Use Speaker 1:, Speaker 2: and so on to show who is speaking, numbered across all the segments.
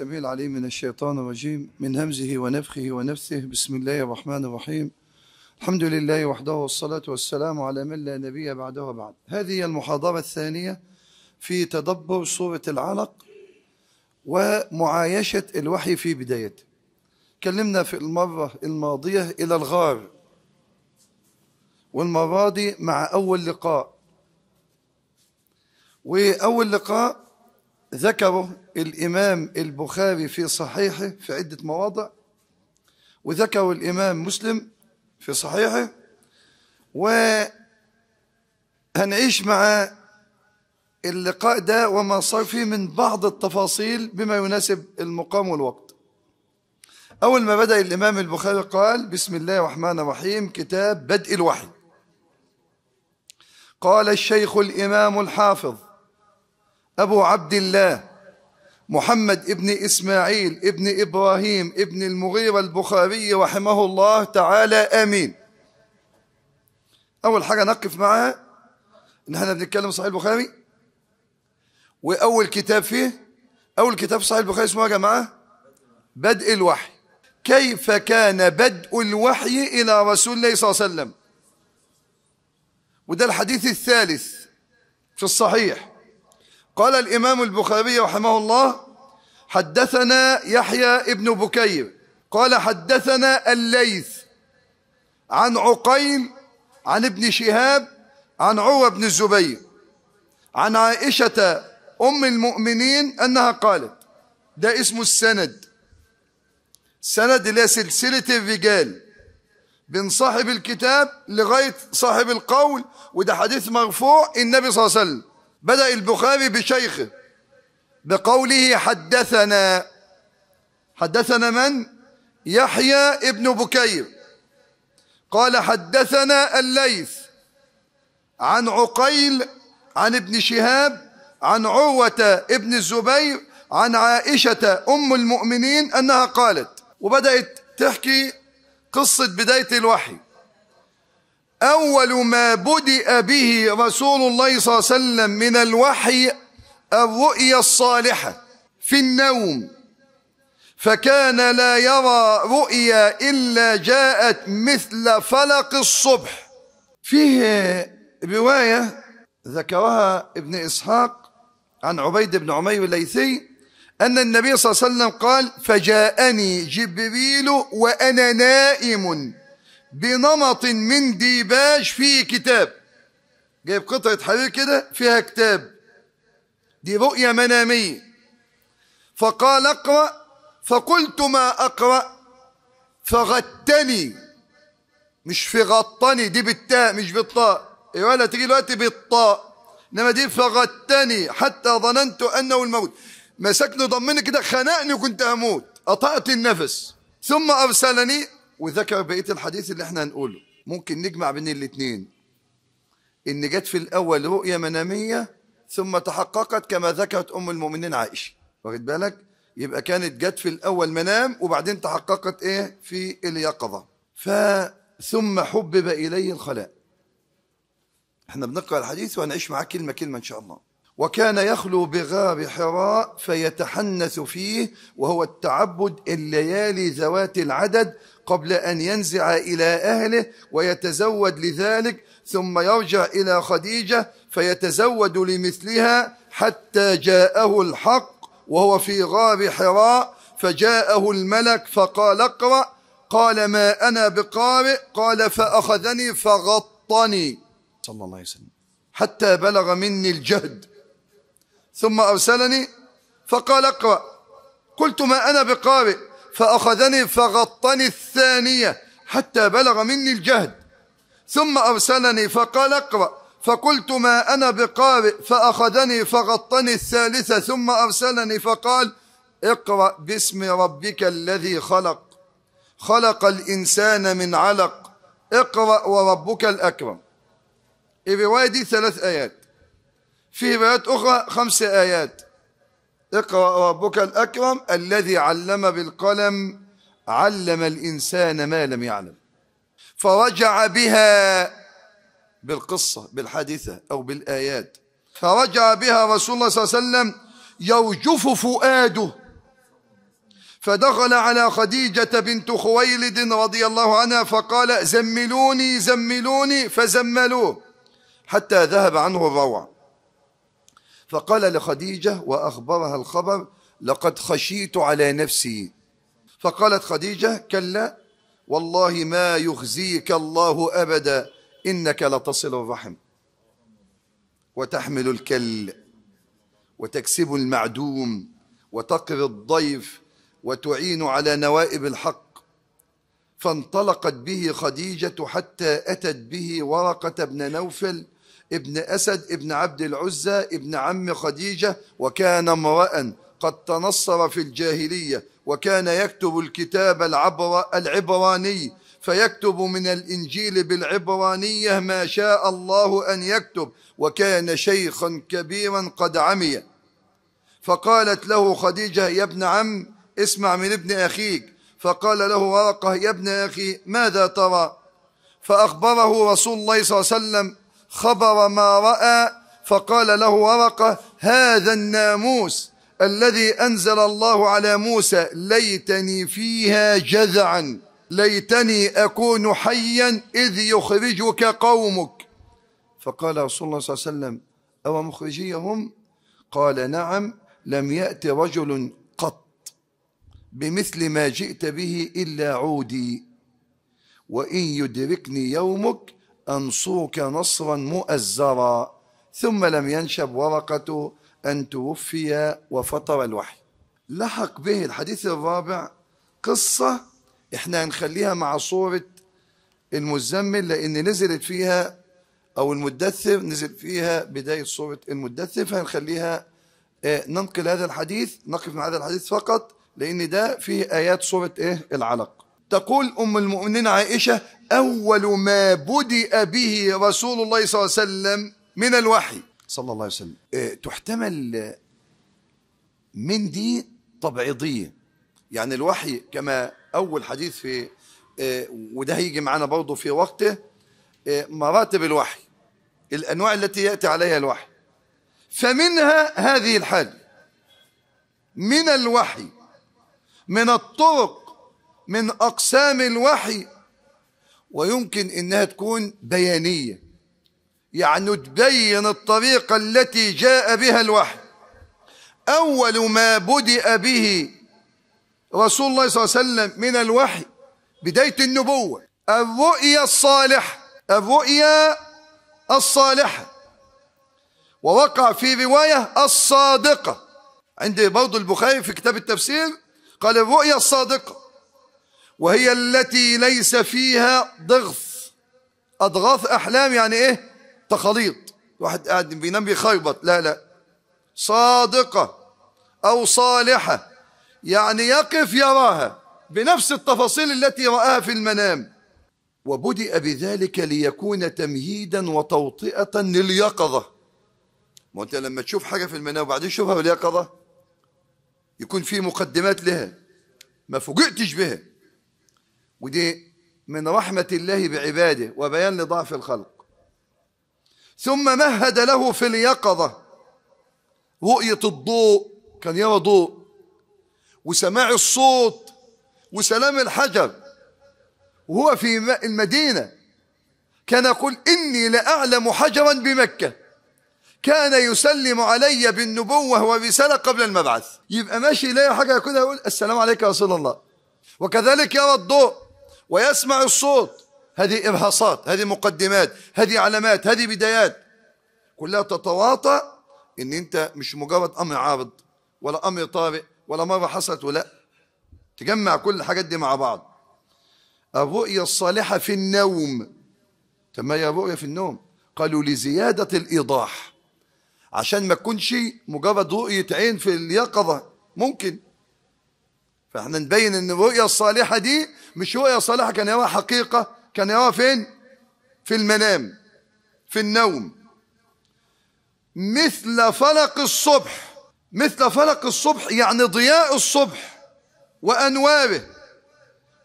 Speaker 1: السميع العليم من الشيطان الرجيم من همزه ونفخه ونفثه بسم الله الرحمن الرحيم الحمد لله وحده والصلاة والسلام على من لا نبي بعده وبعد هذه المحاضرة الثانية في تدبر سورة العلق ومعايشة الوحي في بدايته كلمنا في المرة الماضية إلى الغار والمرة دي مع أول لقاء وأول لقاء ذكره الإمام البخاري في صحيحه في عدة مواضع وذكر الإمام مسلم في صحيحه وهنعيش مع اللقاء ده وما صار فيه من بعض التفاصيل بما يناسب المقام والوقت أول ما بدأ الإمام البخاري قال بسم الله الرحمن الرحيم كتاب بدء الوحي قال الشيخ الإمام الحافظ أبو عبد الله محمد ابن إسماعيل ابن إبراهيم ابن المغيرة البخاري رحمه الله تعالى آمين أول حاجة نقف معاها إن احنا بنتكلم صحيح البخاري وأول كتاب فيه أول كتاب صحيح البخاري اسمه إيه يا جماعة بدء الوحي كيف كان بدء الوحي إلى رسول الله صلى الله عليه وسلم وده الحديث الثالث في الصحيح قال الإمام البخاري رحمه الله حدثنا يحيى ابن بكير قال حدثنا الليث عن عقيم عن ابن شهاب عن عروة بن الزبير عن عائشة أم المؤمنين أنها قالت ده اسمه السند سند إلى سلسلة الرجال بين صاحب الكتاب لغاية صاحب القول وده حديث مرفوع النبي صلى الله عليه وسلم بدأ البخاري بشيخه بقوله حدثنا حدثنا من يحيى ابن بكير قال حدثنا الليث عن عقيل عن ابن شهاب عن عروة ابن الزبير عن عائشة أم المؤمنين أنها قالت وبدأت تحكي قصة بداية الوحي أول ما بدأ به رسول الله صلى الله عليه وسلم من الوحي الرؤيا الصالحة في النوم فكان لا يرى رؤيا إلا جاءت مثل فلق الصبح فيه رواية ذكرها ابن إسحاق عن عبيد بن عمير الليثي أن النبي صلى الله عليه وسلم قال فجاءني جبريل وأنا نائم بنمط من ديباج فيه كتاب جايب قطعة حرير كده فيها كتاب دي رؤية منامية فقال اقرأ فقلت ما اقرأ فغتني مش في غطني دي بالتاء مش بالطاء ولا تيجي دلوقتي بالطاء انما دي فغتني حتى ظننت انه الموت مسكني ضمني كده خنقني وكنت هموت قطعت النفس ثم ارسلني وذكر بقيه الحديث اللي احنا هنقوله ممكن نجمع بين الاثنين ان جت في الاول رؤيه مناميه ثم تحققت كما ذكرت ام المؤمنين عائشه واخد بالك يبقى كانت جت في الاول منام وبعدين تحققت ايه في اليقظه فثم حبب اليه الخلاء احنا بنقرا الحديث وهنعيش معاه كلمه كلمه ان شاء الله وكان يخلو بغار حراء فيتحنث فيه وهو التعبد الليالي ذوات العدد قبل أن ينزع إلى أهله ويتزود لذلك ثم يرجع إلى خديجة فيتزود لمثلها حتى جاءه الحق وهو في غار حراء فجاءه الملك فقال اقرأ قال ما أنا بقارئ قال فأخذني فغطني صلى الله عليه وسلم حتى بلغ مني الجهد ثم أرسلني فقال اقرأ قلت ما أنا بقارئ فأخذني فغطني الثانية حتى بلغ مني الجهد ثم أرسلني فقال اقرأ فقلت ما أنا بقارئ فأخذني فغطني الثالثة ثم أرسلني فقال اقرأ باسم ربك الذي خلق خلق الإنسان من علق اقرأ وربك الأكرم الرواية دي ثلاث آيات في روايات أخرى خمس آيات اقرأ ربك الأكرم الذي علم بالقلم علم الإنسان ما لم يعلم فرجع بها بالقصة بالحادثة أو بالآيات فرجع بها رسول الله صلى الله عليه وسلم يرجف فؤاده فدخل على خديجة بنت خويلد رضي الله عنها فقال زملوني زملوني فزملوه حتى ذهب عنه الروع فقال لخديجة وأخبرها الخبر لقد خشيت على نفسي فقالت خديجة كلا والله ما يخزيك الله أبدا إنك لتصل الرحم وتحمل الكل وتكسب المعدوم وتقر الضيف وتعين على نوائب الحق فانطلقت به خديجة حتى أتت به ورقة بن نوفل ابن أسد ابن عبد العزى ابن عم خديجة وكان امرأ قد تنصر في الجاهلية وكان يكتب الكتاب العبر العبراني فيكتب من الإنجيل بالعبرانية ما شاء الله أن يكتب وكان شيخا كبيرا قد عمي فقالت له خديجة يا ابن عم اسمع من ابن أخيك فقال له ورقة يا ابن أخي ماذا ترى فأخبره رسول الله صلى الله عليه وسلم خبر ما رأى فقال له ورقة هذا الناموس الذي أنزل الله على موسى ليتني فيها جذعا ليتني أكون حيا إذ يخرجك قومك فقال رسول الله صلى الله عليه وسلم أو مخرجيهم قال نعم لم يأتي رجل قط بمثل ما جئت به إلا عودي وإن يدركني يومك أنصوك نصرا مؤزرا ثم لم ينشب ورقة أن توفي وفطر الوحي لحق به الحديث الرابع قصة احنا هنخليها مع صورة المزمل لأن نزلت فيها أو المدثر نزل فيها بداية صورة المدثر فهنخليها آه، ننقل هذا الحديث نقف مع هذا الحديث فقط لأن ده فيه آيات صورة إيه العلق تقول أم المؤمنين عائشة أول ما بدأ به رسول الله صلى الله عليه وسلم من الوحي صلى الله عليه وسلم آه، تحتمل من دي تبعيضية يعني الوحي كما أول حديث في آه، وده هيجي معانا برضه في وقته آه، مراتب الوحي الأنواع التي يأتي عليها الوحي فمنها هذه الحال من الوحي من الطرق من أقسام الوحي ويمكن إنها تكون بيانية يعني تبين الطريقة التي جاء بها الوحي أول ما بدأ به رسول الله صلى الله عليه وسلم من الوحي بداية النبوة الرؤيا الصالحة الرؤيا الصالحة ووقع في رواية الصادقة عند برضو البخاري في كتاب التفسير قال الرؤيا الصادقة وهي التي ليس فيها ضغث أضغاث أحلام يعني إيه تخليط واحد قاعد بينام بيخيبط لا لا صادقة أو صالحة يعني يقف يراها بنفس التفاصيل التي رآها في المنام وبدأ بذلك ليكون تمهيدا وتوطئة لليقظة ما أنت لما تشوف حاجة في المنام وبعدين تشوفها باليقظة يكون في مقدمات لها ما فوجئتش بها ودي من رحمة الله بعباده وبيان لضعف الخلق ثم مهد له في اليقظة رؤية الضوء كان يرى ضوء وسماع الصوت وسلام الحجر وهو في المدينة كان يقول إني لأعلم حجرا بمكة كان يسلم علي بالنبوة ورسالة قبل المبعث يبقى ماشي إليه حاجة يقول السلام عليك يا رسول الله وكذلك يرى الضوء ويسمع الصوت هذه إرهاصات هذه مقدمات هذه علامات هذه بدايات كلها تتواطأ إن أنت مش مجرد أمر عارض ولا أمر طارئ ولا مرة حصلت ولا تجمع كل الحاجات دي مع بعض الرؤية الصالحة في النوم طب ما هي رؤية في النوم قالوا لزيادة الإيضاح عشان ما تكونش مجرد رؤية عين في اليقظة ممكن فاحنا نبين ان الرؤية الصالحة دي مش رؤية صالحة كان يراها حقيقة كان يراها فين في المنام في النوم مثل فلق الصبح مثل فلق الصبح يعني ضياء الصبح وأنواره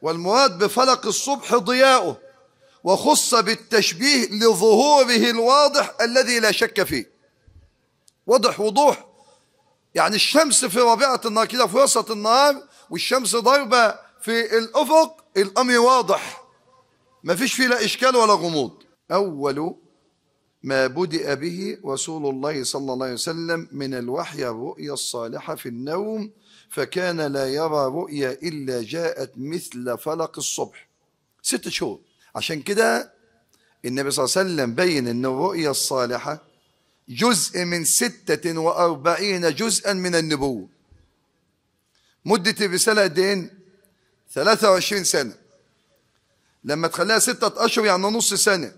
Speaker 1: والمراد بفلق الصبح ضياؤه وخص بالتشبيه لظهوره الواضح الذي لا شك فيه وضح وضوح يعني الشمس في رابعه النهار كده في وسط النهار والشمس ضاربة في الأفق الأمر واضح ما فيش فيه لا إشكال ولا غموض أول ما بدأ به رسول الله صلى الله عليه وسلم من الوحي الرؤيا الصالحة في النوم فكان لا يرى رؤيا إلا جاءت مثل فلق الصبح ست شهور عشان كده النبي صلى الله عليه وسلم بين أن الرؤيا الصالحة جزء من ستة وأربعين جزءا من النبوة مدة الرسالة قد إيه؟ 23 سنة لما تخليها ستة أشهر يعني نص سنة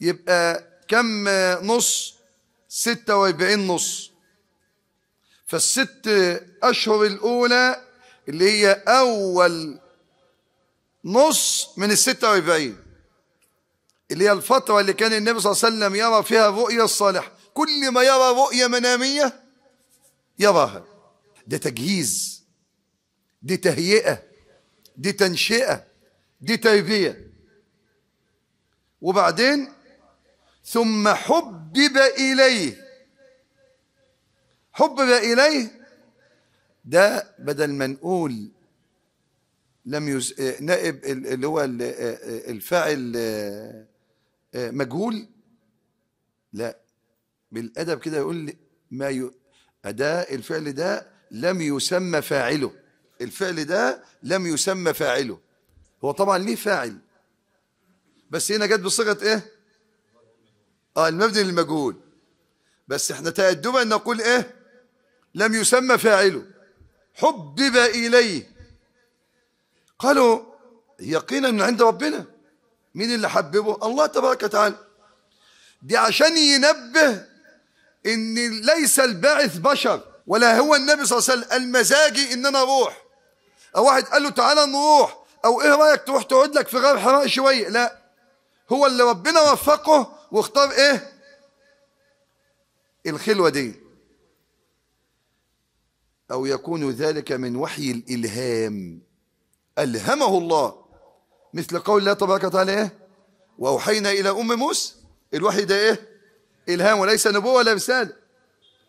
Speaker 1: يبقى كم نص؟ 46 نص فالست أشهر الأولى اللي هي أول نص من ال 46 اللي هي الفترة اللي كان النبي صلى الله عليه وسلم يرى فيها الرؤية الصالحة كل ما يرى رؤية منامية يراها ده تجهيز دي تهيئة دي تنشئة دي تربية وبعدين ثم حبب إليه حبب إليه ده بدل ما نقول لم يز... نائب اللي هو الفاعل مجهول لا بالادب كده يقول ما ي... اداء الفعل ده لم يسمى فاعله الفعل ده لم يسمى فاعله هو طبعا ليه فاعل بس هنا جت بصيغه ايه اه المبني للمجهول بس احنا تأدبا نقول ايه لم يسمى فاعله حبب اليه قالوا يقينا انه عند ربنا مين اللي حببه الله تبارك وتعالى دي عشان ينبه ان ليس الباعث بشر ولا هو النبي صلى الله عليه وسلم المزاجي ان انا اروح أو واحد قال له تعالى نروح او ايه رايك تروح تقعد لك في غار حراء شويه لا هو اللي ربنا وفقه واختار ايه الخلوه دي او يكون ذلك من وحي الالهام الهمه الله مثل قول الله تبارك وتعالى ايه واوحينا الى ام موسى الوحي ده ايه الهام وليس نبوه ولا رساله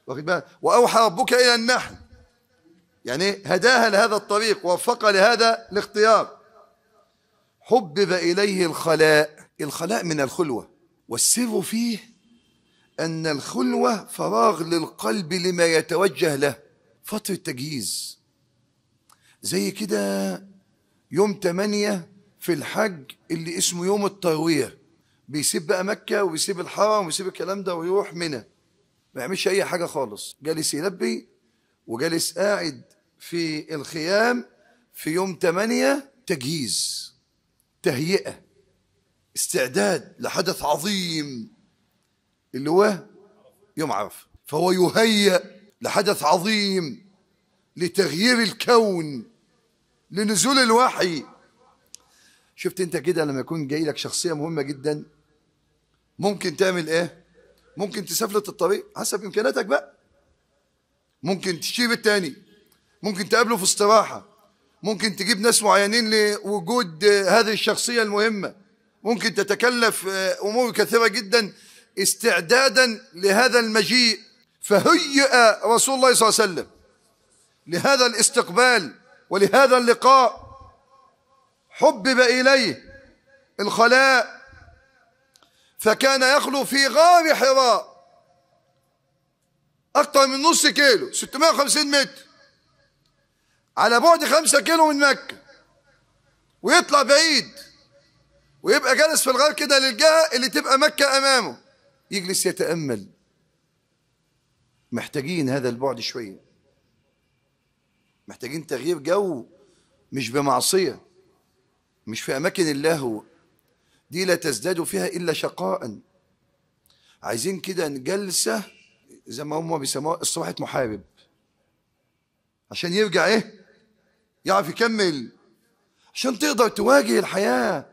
Speaker 1: واخد بالك واوحى ربك الى النحل يعني هداها لهذا الطريق وفق لهذا الاختيار حبب إليه الخلاء الخلاء من الخلوة والسر فيه أن الخلوة فراغ للقلب لما يتوجه له فترة تجهيز زي كده يوم 8 في الحج اللي اسمه يوم التروية بيسيب بقى مكة وبيسيب الحرم وبيسيب الكلام ده ويروح منى ما يعملش أي حاجة خالص جالس يلبي وجالس قاعد في الخيام في يوم 8 تجهيز تهيئة استعداد لحدث عظيم اللي هو يوم عرفة فهو يهيأ لحدث عظيم لتغيير الكون لنزول الوحي شفت انت كده لما يكون جاي لك شخصية مهمة جدا ممكن تعمل ايه ممكن تسافلت الطريق حسب امكاناتك بقى ممكن تشيب التاني ممكن تقابله في استراحة ممكن تجيب ناس معينين لوجود هذه الشخصية المهمة ممكن تتكلف آه، أمور كثيرة جدا استعدادا لهذا المجيء فهيئ رسول الله صلى الله عليه وسلم لهذا الاستقبال ولهذا اللقاء حبب إليه الخلاء فكان يخلو في غار حراء أكتر من نص كيلو 650 متر على بعد 5 كيلو من مكة ويطلع بعيد ويبقى جالس في الغار كده للجهة اللي تبقى مكة أمامه يجلس يتأمل محتاجين هذا البعد شوية محتاجين تغيير جو مش بمعصية مش في أماكن اللهو دي لا تزداد فيها إلا شقاء عايزين كده جلسة زي ما هم بيسموها اصطباحة محارب عشان يرجع ايه يعرف يكمل عشان تقدر تواجه الحياة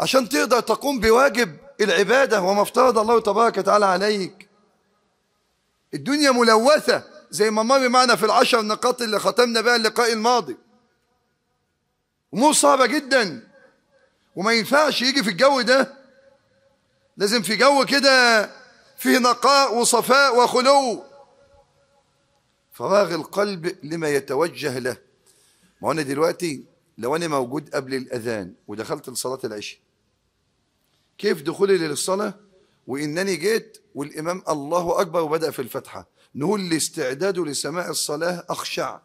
Speaker 1: عشان تقدر تقوم بواجب العبادة وما افترض الله تبارك وتعالى عليك الدنيا ملوثة زي ما مر معنا في العشر نقاط اللي ختمنا بها اللقاء الماضي أمور صعبة جدا وما ينفعش يجي في الجو ده لازم في جو كده فيه نقاء وصفاء وخلو فراغ القلب لما يتوجه له ما أنا دلوقتي لو أنا موجود قبل الأذان ودخلت لصلاة العشاء كيف دخولي للصلاة وإنني جيت والإمام الله أكبر وبدأ في الفتحة نقول لاستعداده لسماع الصلاة أخشع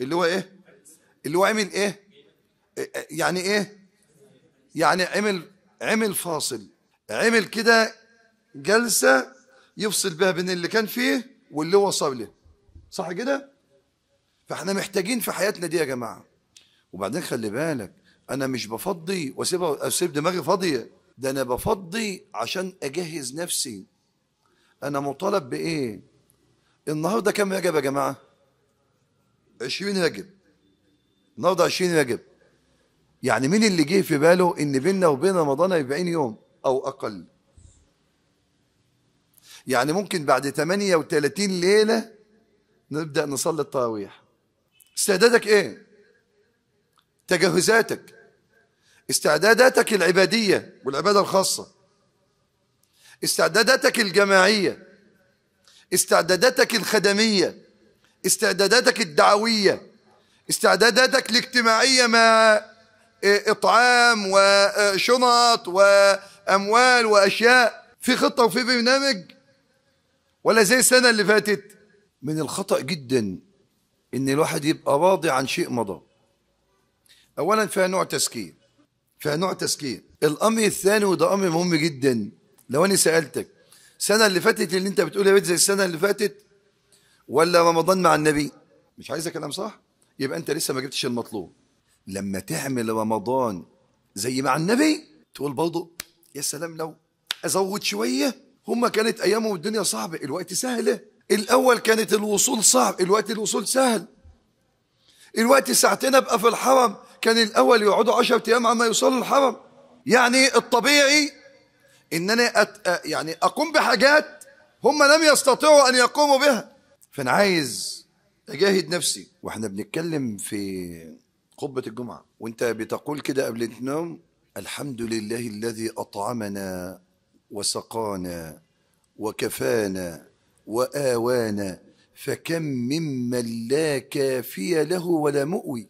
Speaker 1: اللي هو إيه اللي هو عمل إيه يعني إيه يعني عمل عمل فاصل عمل كده جلسة يفصل بها بين اللي كان فيه واللي هو وصل له صح كده فاحنا محتاجين في حياتنا دي يا جماعة وبعدين خلي بالك انا مش بفضي واسيب اسيب دماغي فاضية ده انا بفضي عشان اجهز نفسي انا مطالب بايه النهارده كام رجب يا جماعة 20 رجب النهارده 20 رجب يعني مين اللي جه في باله ان بيننا وبين رمضان 40 يوم او اقل يعني ممكن بعد 38 ليلة نبدأ نصلي التراويح استعدادك ايه تجهزاتك استعداداتك العبادية والعبادة الخاصة استعداداتك الجماعية استعداداتك الخدمية استعداداتك الدعوية استعداداتك الاجتماعية ما آه، إطعام وشنط آه، وأموال وأشياء في خطة وفي برنامج ولا زي السنة اللي فاتت من الخطأ جدا إن الواحد يبقى راضي عن شيء مضى أولا فيها نوع تسكين فيها نوع تسكين الأمر الثاني وده أمر مهم جدا لو أنا سألتك السنة اللي فاتت اللي أنت بتقولها بيت زي السنة اللي فاتت ولا رمضان مع النبي مش عايز كلام صح يبقى أنت لسه ما جبتش المطلوب لما تعمل رمضان زي مع النبي تقول برضه يا سلام لو أزود شوية هم كانت ايامهم الدنيا صعبه الوقت سهله الاول كانت الوصول صعب الوقت الوصول سهل الوقت ساعتين ابقى في الحرم كان الاول يقعدوا 10 ايام عما يوصلوا الحرم يعني الطبيعي ان انا أت... يعني اقوم بحاجات هم لم يستطيعوا ان يقوموا بها فانا عايز اجاهد نفسي واحنا بنتكلم في خطبه الجمعه وانت بتقول كده قبل النوم الحمد لله الذي اطعمنا وسقانا وكفانا وآوانا فكم ممن لا كافي له ولا مؤوي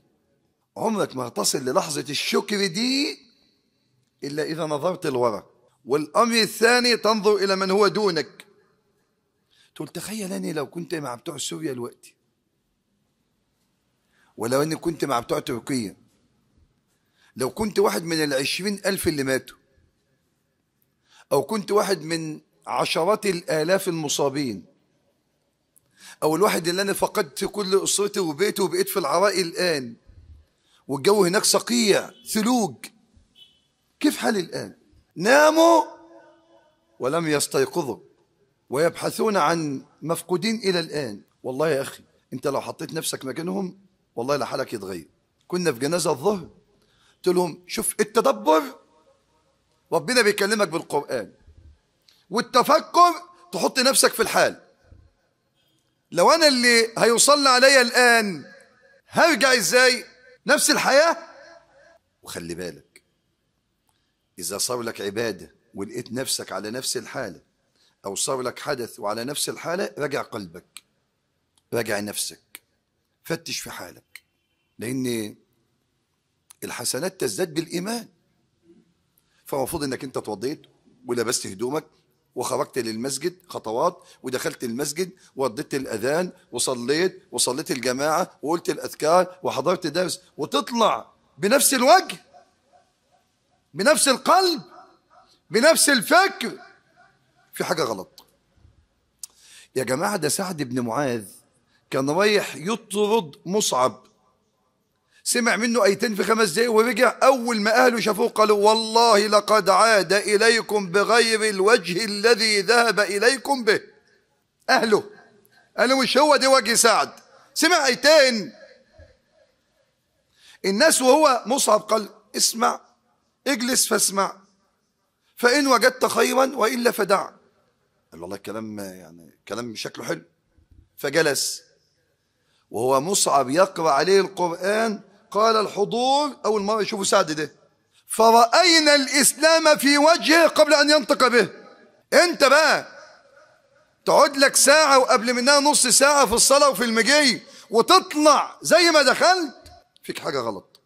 Speaker 1: عمرك ما هتصل للحظة الشكر دي إلا إذا نظرت لورا والأمر الثاني تنظر إلى من هو دونك تقول تخيل أني لو كنت مع بتوع سوريا دلوقتي ولو أني كنت مع بتوع تركيا لو كنت واحد من العشرين ألف اللي ماتوا أو كنت واحد من عشرات الآلاف المصابين أو الواحد اللي أنا فقدت كل أسرتي وبيتي وبقيت في العراء الآن والجو هناك صقيع ثلوج كيف حالي الآن ناموا ولم يستيقظوا ويبحثون عن مفقودين إلى الآن والله يا أخي أنت لو حطيت نفسك مكانهم والله لحالك يتغير كنا في جنازة الظهر قلت لهم شوف التدبر ربنا بيكلمك بالقرآن والتفكر تحط نفسك في الحال لو أنا اللي هيوصل عليا الآن هرجع إزاي نفس الحياة وخلي بالك إذا صار لك عبادة ولقيت نفسك على نفس الحالة أو صار لك حدث وعلى نفس الحالة راجع قلبك راجع نفسك فتش في حالك لأن الحسنات تزداد بالإيمان فالمفروض انك انت اتوضيت ولبست هدومك وخرجت للمسجد خطوات ودخلت المسجد وضيت الاذان وصليت وصليت الجماعه وقلت الاذكار وحضرت درس وتطلع بنفس الوجه بنفس القلب بنفس الفكر في حاجه غلط يا جماعه ده سعد بن معاذ كان رايح يطرد مصعب سمع منه ايتين في خمس دقايق ورجع اول ما اهله شافوه قالوا والله لقد عاد اليكم بغير الوجه الذي ذهب اليكم به اهله قالوا مش هو ده وجه سعد سمع ايتين الناس وهو مصعب قال اسمع اجلس فاسمع فان وجدت خيرا والا فدع قال والله الكلام يعني كلام شكله حلو فجلس وهو مصعب يقرا عليه القران قال الحضور أول مرة يشوفوا سادده فرأينا الإسلام في وجهه قبل أن ينطق به أنت بقى تقعد لك ساعة وقبل منها نص ساعة في الصلاة وفي المجي وتطلع زي ما دخلت فيك حاجة غلط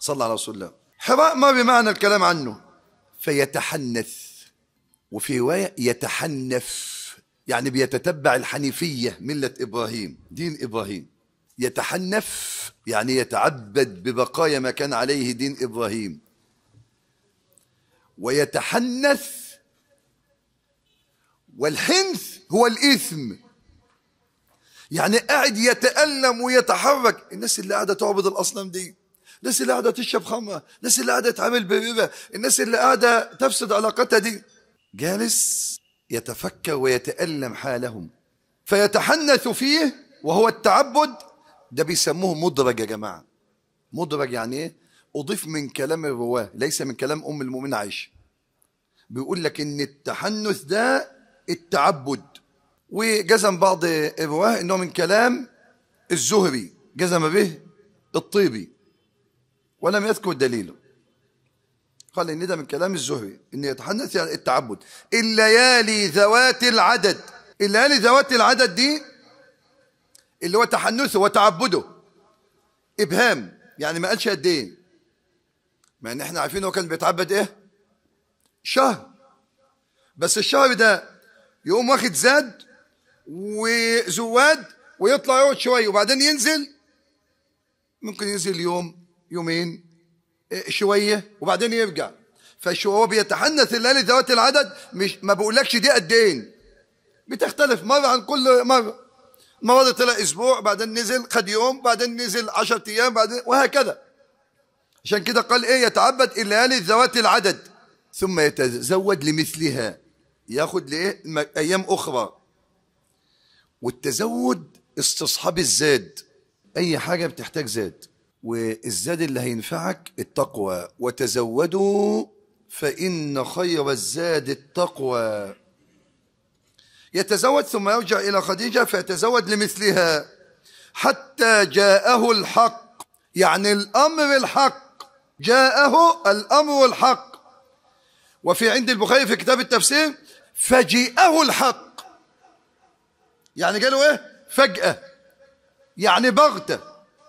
Speaker 1: صلى على رسول الله حراء ما بمعنى الكلام عنه فيتحنث وفي رواية يتحنف يعني بيتتبع الحنيفية ملة إبراهيم دين إبراهيم يتحنف يعني يتعبد ببقايا ما كان عليه دين إبراهيم ويتحنث والحنث هو الإثم يعني قاعد يتألم ويتحرك الناس اللي قاعدة تعبد الأصنام دي الناس اللي قاعدة تشرب خمرة الناس اللي قاعدة تعمل بالربا الناس اللي قاعدة تفسد علاقتها دي جالس يتفكر ويتألم حالهم فيتحنث فيه وهو التعبد ده بيسموه مدرج يا جماعه مدرج يعني ايه اضيف من كلام الرواه ليس من كلام ام المؤمنين عائشه بيقول لك ان التحنث ده التعبد وجزم بعض الرواه انه من كلام الزهري جزم به الطيبي ولم يذكر دليله قال ان ده من كلام الزهري ان يتحنث يعني التعبد الليالي ذوات العدد الليالي ذوات العدد دي اللي هو تحنثه وتعبده ابهام يعني ما قالش قد ايه ما ان احنا عارفين هو كان بيتعبد ايه شهر بس الشهر ده يقوم واخد زاد وزواد ويطلع يقعد شويه وبعدين ينزل ممكن ينزل يوم يومين إيه، شويه وبعدين يرجع فهو بيتحنث الليالي ذوات العدد مش ما بقولكش دي قد ايه بتختلف مره عن كل مره مرض طلع اسبوع بعدين نزل خد يوم بعدين نزل 10 ايام بعدين وهكذا عشان كده قال ايه يتعبد الليالي ذوات العدد ثم يتزود لمثلها ياخد لايه ايام اخرى والتزود استصحاب الزاد اي حاجه بتحتاج زاد والزاد اللي هينفعك التقوى وتزودوا فان خير الزاد التقوى يتزوج ثم يرجع إلى خديجة فيتزوج لمثلها حتى جاءه الحق يعني الأمر الحق جاءه الأمر الحق وفي عند البخاري في كتاب التفسير فجيئه الحق يعني جاله ايه فجأة يعني بغتة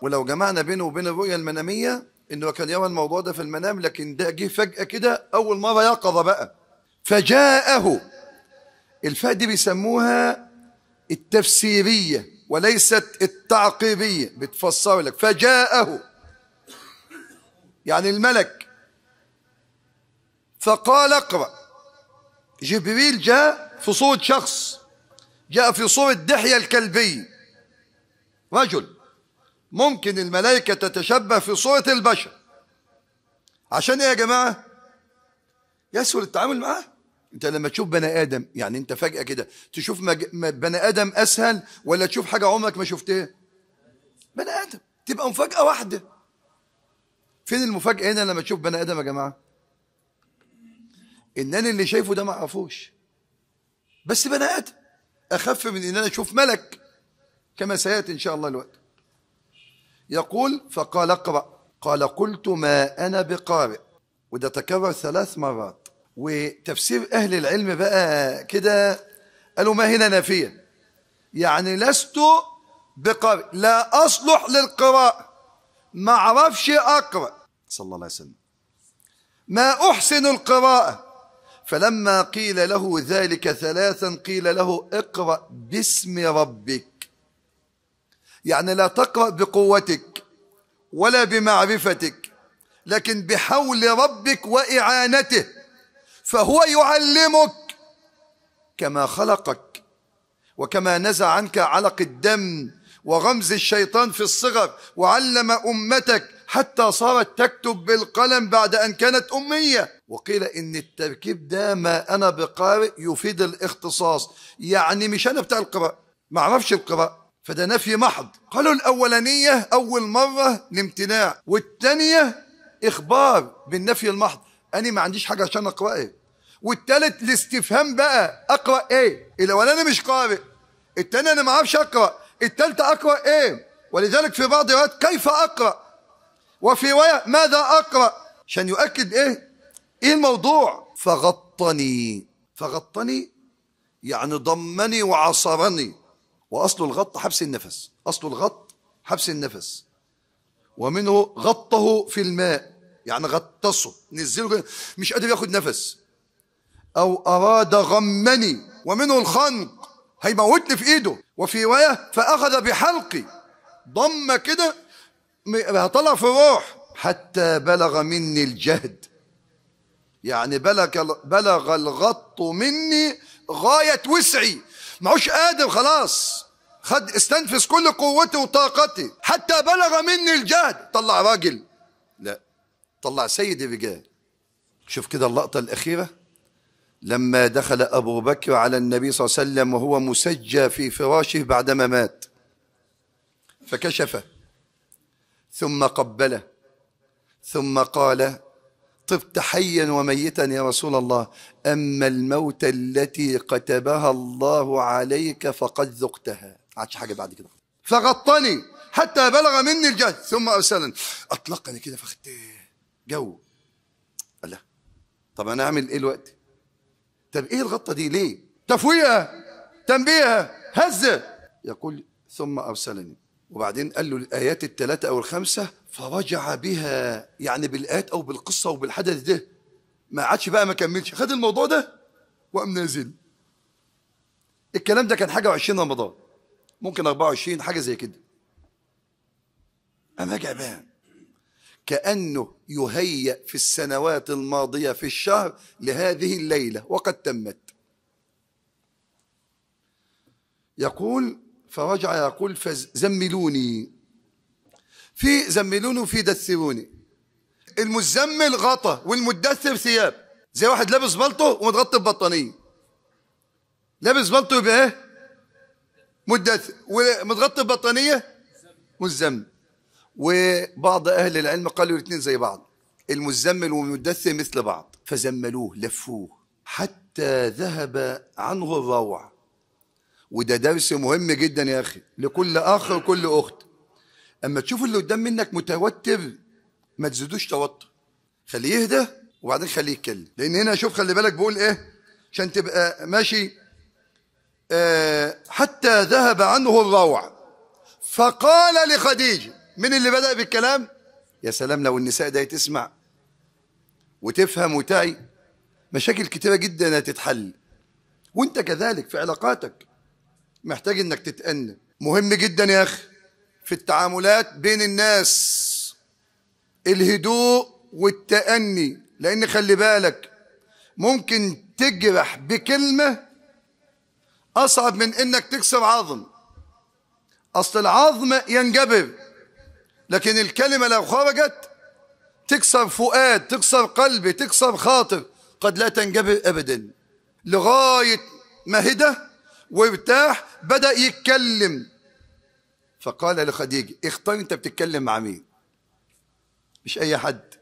Speaker 1: ولو جمعنا بينه وبين الرؤية المنامية انه كان يرى الموضوع ده في المنام لكن ده جه فجأة كده أول مرة يقظة بقى فجاءه الفاء دي بيسموها التفسيرية وليست التعقيبية بتفسر لك فجاءه يعني الملك فقال اقرأ جبريل جاء في صورة شخص جاء في صورة دحية الكلبي رجل ممكن الملائكة تتشبه في صورة البشر عشان ايه يا جماعة يسهل التعامل معاه انت لما تشوف بني ادم يعني انت فجاه كده تشوف مج... بني ادم اسهل ولا تشوف حاجه عمرك ما شفتها بني ادم تبقى مفاجاه واحده فين المفاجاه هنا لما تشوف بني ادم يا جماعه ان انا اللي شايفه ده ما اعرفوش بس بني ادم اخف من ان انا اشوف ملك كما سياتي ان شاء الله الوقت يقول فقال اقرا قال قلت ما انا بقارئ وده تكرر ثلاث مرات وتفسير أهل العلم بقى كده قالوا ما هنا نافية يعني لست بقارئ لا أصلح للقراءة ما أعرفش أقرأ صلى الله عليه وسلم ما أحسن القراءة فلما قيل له ذلك ثلاثا قيل له اقرأ باسم ربك يعني لا تقرأ بقوتك ولا بمعرفتك لكن بحول ربك وإعانته فهو يعلمك كما خلقك وكما نزع عنك علق الدم وغمز الشيطان في الصغر وعلم امتك حتى صارت تكتب بالقلم بعد ان كانت اميه وقيل ان التركيب ده ما انا بقارئ يفيد الاختصاص يعني مش انا بتاع القراءه ما اعرفش القراءه فده نفي محض قالوا الاولانيه اول مره لامتناع والثانيه اخبار بالنفي المحض انا ما عنديش حاجه عشان اقراها والتالت الاستفهام بقى اقرا ايه الاولاني مش قارئ التاني انا ما اعرفش اقرا التالت اقرا ايه ولذلك في بعض الروايات كيف اقرا وفي روايه ماذا اقرا عشان يؤكد ايه ايه الموضوع فغطني فغطني يعني ضمني وعصرني واصل الغط حبس النفس اصل الغط حبس النفس ومنه غطه في الماء يعني غطسه نزله مش قادر ياخد نفس أو أراد غمني ومنه الخنق هيموتني في إيده وفي رواية فأخذ بحلقي ضم كده هطلع في الروح حتى بلغ مني الجهد يعني بلغ بلغ الغط مني غاية وسعي معوش قادر خلاص خد استنفذ كل قوتي وطاقتي حتى بلغ مني الجهد طلع راجل لا طلع سيد الرجال شوف كده اللقطة الأخيرة لما دخل أبو بكر على النبي صلى الله عليه وسلم وهو مسجى في فراشه بعدما مات فكشفه ثم قبله ثم قال طبت حيا وميتا يا رسول الله أما الموت التي كتبها الله عليك فقد ذقتها عادش حاجة بعد كده فغطني حتى بلغ مني الجهل ثم أرسلني أطلقني كده فاخدت جو الله طب أنا أعمل إيه الوقت طب ايه الغطه دي ليه تفويه تنبيهه هزه يقول ثم ارسلني وبعدين قال له الايات الثلاثه او الخمسه فرجع بها يعني بالايات او بالقصه وبالحدث ده ما عادش بقى ما كملش خد الموضوع ده وقام نازل الكلام ده كان حاجه 20 رمضان ممكن 24 حاجه زي كده انا راجع بقى كأنه يهيأ في السنوات الماضية في الشهر لهذه الليلة وقد تمت يقول فرجع يقول فزملوني في زملوني وفي دثروني المزمل غطى والمدثر ثياب زي واحد لابس بلطو ومتغطي ببطانيه لابس بلطو يبقى ايه مدثر ومتغطي ببطانيه مزمل وبعض أهل العلم قالوا الاثنين زي بعض المزمل والمدثر مثل بعض فزملوه لفوه حتى ذهب عنه الروع وده درس مهم جدا يا أخي لكل أخ وكل أخت أما تشوف اللي قدام منك متوتر ما تزيدوش توتر خليه يهدى وبعدين خليه يتكلم لأن هنا شوف خلي بالك بقول إيه عشان تبقى ماشي آه حتى ذهب عنه الروع فقال لخديجة مين اللي بدأ بالكلام يا سلام لو النساء ده تسمع وتفهم وتعي مشاكل كتيرة جدا هتتحل وانت كذلك في علاقاتك محتاج انك تتأنى مهم جدا يا اخي في التعاملات بين الناس الهدوء والتأني لان خلي بالك ممكن تجرح بكلمة أصعب من إنك تكسر عظم أصل العظم ينجبر لكن الكلمة لو خرجت تكسر فؤاد تكسر قلبي تكسر خاطر قد لا تنجبر أبدا لغاية ما هدى وارتاح بدأ يتكلم فقال لخديجة اختار انت بتتكلم مع مين مش أي حد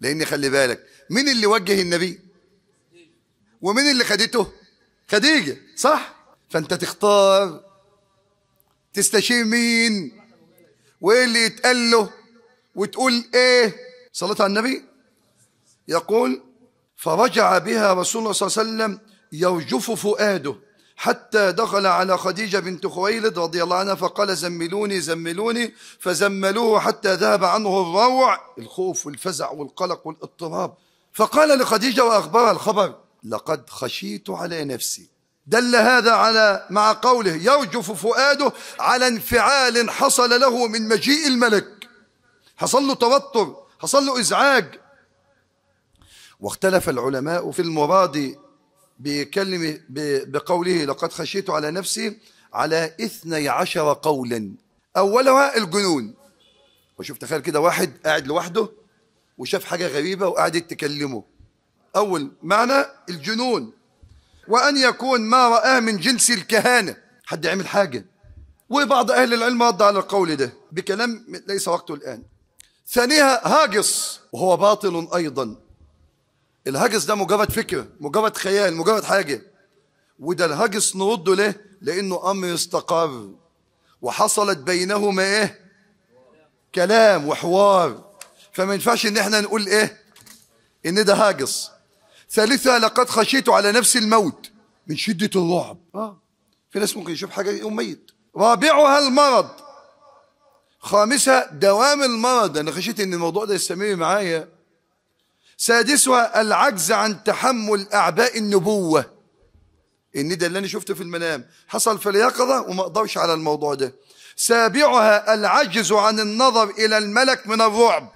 Speaker 1: لأن خلي بالك مين اللي وجه النبي ومين اللي خدته خديجة صح فأنت تختار تستشير مين وايه اللي يتقال له وتقول ايه صلت على النبي يقول فرجع بها رسول الله صلى الله عليه وسلم يرجف فؤاده حتى دخل على خديجة بنت خويلد رضي الله عنها فقال زملوني زملوني فزملوه حتى ذهب عنه الروع الخوف والفزع والقلق والاضطراب فقال لخديجة وأخبرها الخبر لقد خشيت على نفسي دل هذا على مع قوله يرجف فؤاده على انفعال حصل له من مجيء الملك حصل له توتر حصل له ازعاج واختلف العلماء في المراد بكلمه بقوله لقد خشيت على نفسي على اثني عشر قولا اولها الجنون وشوف تخيل كده واحد قاعد لوحده وشاف حاجه غريبه وقعدت تكلمه اول معنى الجنون وأن يكون ما رآه من جنس الكهانة حد يعمل حاجة وبعض أهل العلم رد على القول ده بكلام ليس وقته الآن ثانيها هاجس وهو باطل أيضا الهاجس ده مجرد فكرة مجرد خيال مجرد حاجة وده الهاجس نرده ليه لأنه أمر استقر وحصلت بينهما إيه كلام وحوار فما ينفعش إن إحنا نقول إيه إن ده هاجس ثالثا لقد خشيت على نفسي الموت من شدة الرعب آه. في ناس ممكن يشوف حاجة يقوم ميت رابعها المرض خامسها دوام المرض أنا خشيت إن الموضوع ده يستمر معايا سادسها العجز عن تحمل أعباء النبوة إن ده اللي أنا شفته في المنام حصل في اليقظة وما أقدرش على الموضوع ده سابعها العجز عن النظر إلى الملك من الرعب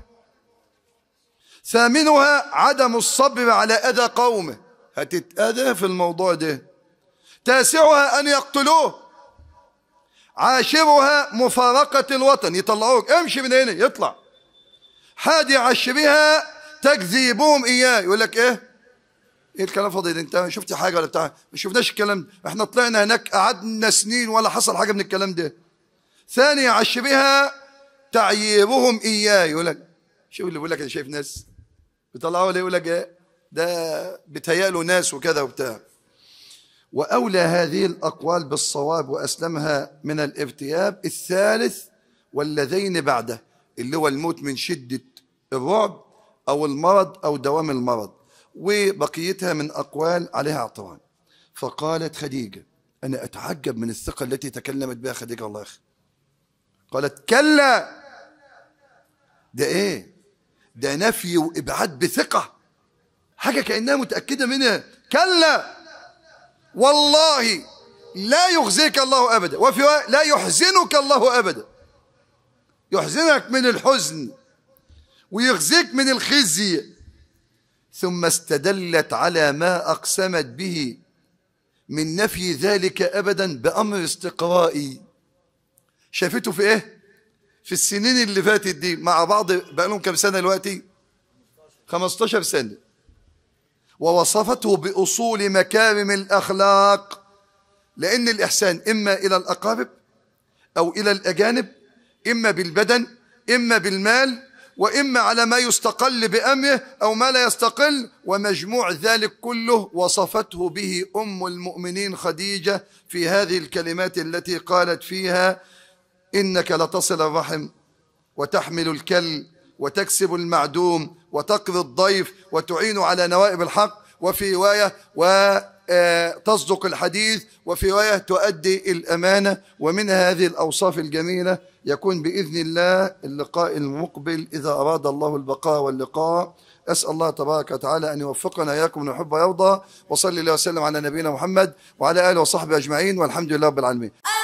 Speaker 1: ثامنها عدم الصبر على أذى قومه هتتأذى في الموضوع ده تاسعها أن يقتلوه عاشرها مفارقة الوطن يطلعوك امشي من هنا يطلع حادي عشرها تكذيبهم إياه يقول لك إيه ايه الكلام فاضي ده انت شفت حاجه ولا بتاع ما شفناش الكلام ده احنا طلعنا هناك قعدنا سنين ولا حصل حاجه من الكلام ده ثاني عشرها تعييرهم اياه يقول لك شوف اللي بيقول لك انا شايف ناس بيطلعوا لي يقول لك ايه ده بيتهيأله ناس وكذا وبتاع وأولى هذه الأقوال بالصواب وأسلمها من الارتياب الثالث والذين بعده اللي هو الموت من شدة الرعب أو المرض أو دوام المرض وبقيتها من أقوال عليها اعتراض فقالت خديجة أنا أتعجب من الثقة التي تكلمت بها خديجة الله يخليك قالت كلا ده إيه ده نفي وابعاد بثقه حاجه كانها متاكده منها كلا والله لا يخزيك الله ابدا وفي لا يحزنك الله ابدا يحزنك من الحزن ويخزيك من الخزي ثم استدلت على ما اقسمت به من نفي ذلك ابدا بامر استقرائي شافته في ايه في السنين اللي فاتت دي مع بعض بقى لهم كام سنة دلوقتي 15 سنة ووصفته بأصول مكارم الأخلاق لأن الإحسان إما إلى الأقارب أو إلى الأجانب إما بالبدن إما بالمال وإما على ما يستقل بأمره أو ما لا يستقل ومجموع ذلك كله وصفته به أم المؤمنين خديجة في هذه الكلمات التي قالت فيها إنك لتصل الرحم وتحمل الكل وتكسب المعدوم وتقضي الضيف وتعين على نوائب الحق وفي رواية وتصدق آه، الحديث وفي رواية تؤدي الأمانة ومن هذه الأوصاف الجميلة يكون بإذن الله اللقاء المقبل إذا أراد الله البقاء واللقاء أسأل الله تبارك وتعالى أن يوفقنا إياكم لحب ويرضى وصلى الله وسلم على نبينا محمد وعلى آله وصحبه أجمعين والحمد لله رب العالمين